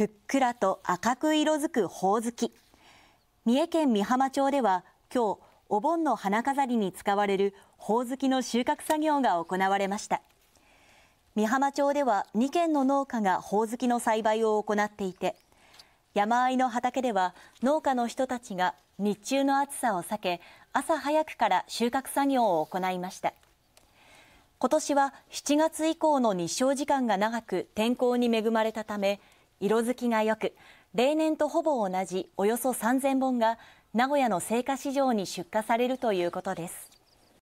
ふっくらと赤く色づくほおずき三重県美浜町では今日お盆の花飾りに使われるほおずきの収穫作業が行われました美浜町では2軒の農家がほおずきの栽培を行っていて山あいの畑では農家の人たちが日中の暑さを避け朝早くから収穫作業を行いました今年は7月以降の日照時間が長く天候に恵まれたため色づきが良く例年とほぼ同じおよそ3000本が名古屋の青果市場に出荷されるということです。